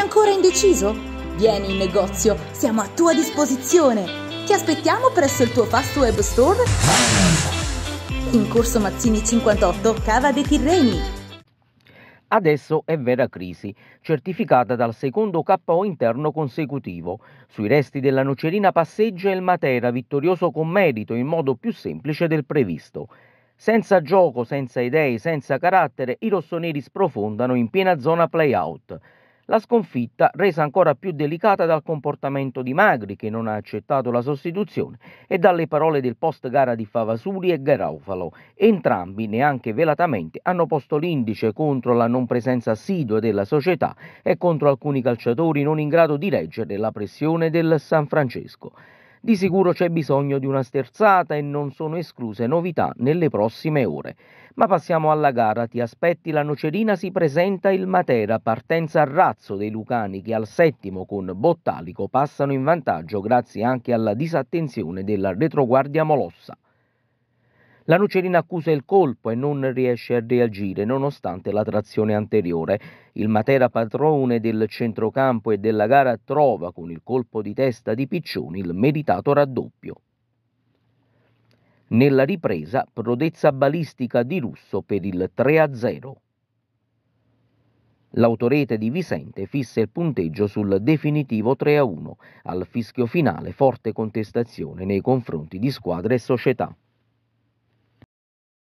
ancora indeciso? Vieni in negozio, siamo a tua disposizione. Ti aspettiamo presso il tuo Fast Web Store in Corso Mazzini 58, Cava dei Tirreni. Adesso è vera crisi, certificata dal secondo KO interno consecutivo. Sui resti della Nocerina passeggia il Matera, vittorioso con merito in modo più semplice del previsto. Senza gioco, senza idee, senza carattere, i rossoneri sprofondano in piena zona playout. La sconfitta resa ancora più delicata dal comportamento di Magri che non ha accettato la sostituzione e dalle parole del post gara di Favasuri e Garaufalo. Entrambi neanche velatamente hanno posto l'indice contro la non presenza assidua della società e contro alcuni calciatori non in grado di reggere la pressione del San Francesco. Di sicuro c'è bisogno di una sterzata e non sono escluse novità nelle prossime ore. Ma passiamo alla gara, ti aspetti la Nocerina si presenta il Matera, partenza a razzo dei Lucani che al settimo con Bottalico passano in vantaggio grazie anche alla disattenzione della retroguardia Molossa. La Nucerina accusa il colpo e non riesce a reagire nonostante la trazione anteriore. Il Matera patrone del centrocampo e della gara trova con il colpo di testa di Piccioni il meritato raddoppio. Nella ripresa prodezza balistica di Russo per il 3-0. L'autorete di Vicente fissa il punteggio sul definitivo 3-1, al fischio finale forte contestazione nei confronti di squadre e società.